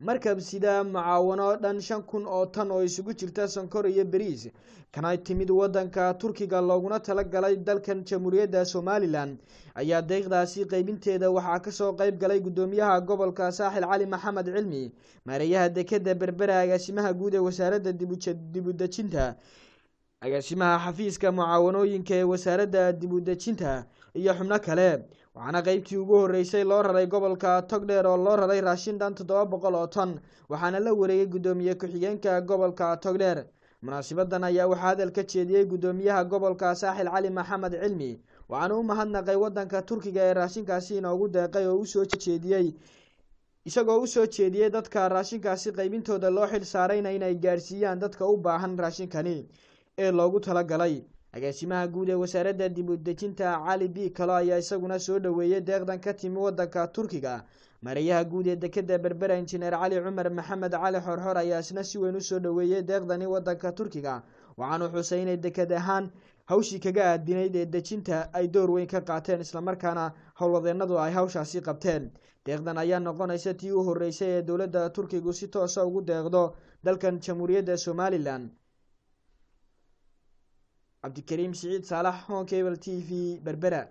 markab sida mucaawano dhan shan kun oo tan oo isugu jirta sonkor iyo beriis kanay timid wadanka turkiga looguna tala galay dalkan jamhuuriyadda somalilan ayaa deeqdaasi qaybinteeda waxaa kasoo qayb galay guddoomiyaha gobolka saaxil cali maxamed cilmi maareeyaha dekeda berbera agaasimaha guud ee wasaaradda dibudejinta agaasimaha xafiiska mucaawanooyinka ee wasaaradda dibudejinta iyo xubno kale waxaana qaybtii ugu horreysay loo raray gobolka togdheer oo loo raray raashin dhan toddoba boqol oo ton waxaana la wareegay guddoomiye ku-xigeenka gobolka togdheer munaasibadan ayaa waxaa hadal ka jeediyey guddoomiyaha gobolka saaxil cali maxamed cilmi waxaana u mahadnaqay wadanka turkiga ee raashinkaasi inoogu deeqay oo usoo jeediyey isagoo usoo jeediyey dadka raashinkaasi qaybintooda loo xil saarayna inay gaadhsiiyaan dadka u baahan raashinkani ee loogu talagalay agaasimaha guud ee wasaaradda dib u cali b kalo ayaa isaguna soo dhoweeyey deeqdan ka timi wadanka turkiga marayaha guud ee dekeda berbera injineer cali cumar maxamed cali xorxor ayaa isna si weyn u soo dhoweeyey deeqdani wadanka turkiga waxaanu xusay inay deked ahaan hawshii kaga aadinayd ee dejinta ay door weyn ka qaateen islamarkaana howlwadeenadu ay hawshaasi qabteen deeqdan ayaa noqonaysa tii u horeysay ee dowladda turkigu si toosa ugu deeqdo dalkan jamhuuriyadda somalilan cabdikariim siciid saalax oo kebl t v berbera